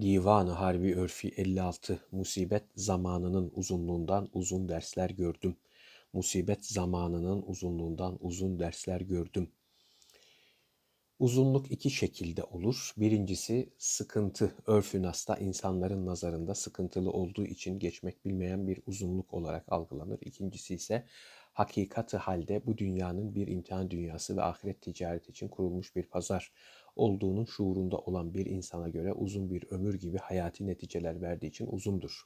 Divanı Harbi Örfi 56 Musibet zamanının uzunluğundan uzun dersler gördüm. Musibet zamanının uzunluğundan uzun dersler gördüm. Uzunluk iki şekilde olur. Birincisi sıkıntı. Örfü nasta insanların nazarında sıkıntılı olduğu için geçmek bilmeyen bir uzunluk olarak algılanır. İkincisi ise hakikati halde bu dünyanın bir imtihan dünyası ve ahiret ticareti için kurulmuş bir pazar olduğunun şuurunda olan bir insana göre uzun bir ömür gibi hayati neticeler verdiği için uzundur.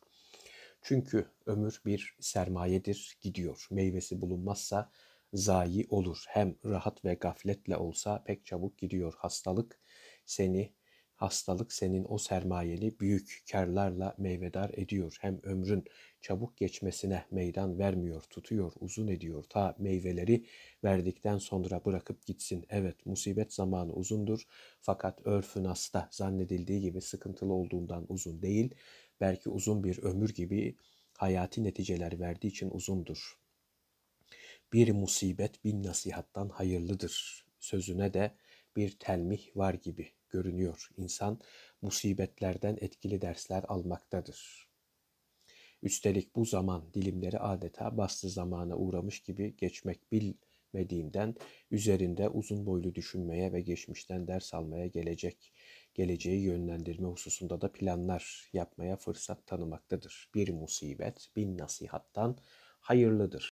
Çünkü ömür bir sermayedir, gidiyor. Meyvesi bulunmazsa zayi olur. Hem rahat ve gafletle olsa pek çabuk gidiyor. Hastalık seni hastalık senin o sermayeli büyük karlarla meyvedar ediyor. Hem ömrün çabuk geçmesine meydan vermiyor, tutuyor, uzun ediyor. Ta meyveleri verdikten sonra bırakıp gitsin. Evet musibet zamanı uzundur fakat örfün hasta zannedildiği gibi sıkıntılı olduğundan uzun değil. Belki uzun bir ömür gibi hayati neticeler verdiği için uzundur. Bir musibet bin nasihattan hayırlıdır. Sözüne de bir telmih var gibi görünüyor. İnsan musibetlerden etkili dersler almaktadır. Üstelik bu zaman dilimleri adeta bastı zamana uğramış gibi geçmek bilmediğinden üzerinde uzun boylu düşünmeye ve geçmişten ders almaya gelecek, geleceği yönlendirme hususunda da planlar yapmaya fırsat tanımaktadır. Bir musibet bin nasihattan hayırlıdır.